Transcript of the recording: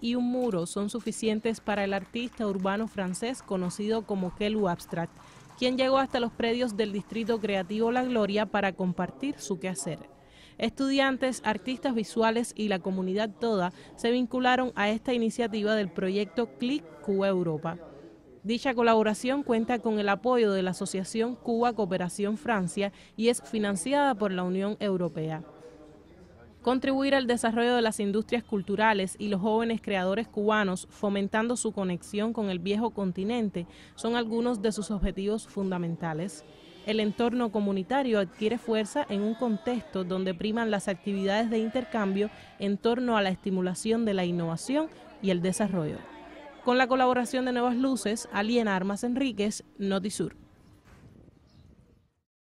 y un muro son suficientes para el artista urbano francés conocido como Kelu Abstract, quien llegó hasta los predios del Distrito Creativo La Gloria para compartir su quehacer. Estudiantes, artistas visuales y la comunidad toda se vincularon a esta iniciativa del proyecto Click Cuba Europa. Dicha colaboración cuenta con el apoyo de la Asociación Cuba Cooperación Francia y es financiada por la Unión Europea contribuir al desarrollo de las industrias culturales y los jóvenes creadores cubanos, fomentando su conexión con el viejo continente, son algunos de sus objetivos fundamentales. El entorno comunitario adquiere fuerza en un contexto donde priman las actividades de intercambio en torno a la estimulación de la innovación y el desarrollo. Con la colaboración de Nuevas Luces, Aliena Armas Enríquez, Notisur.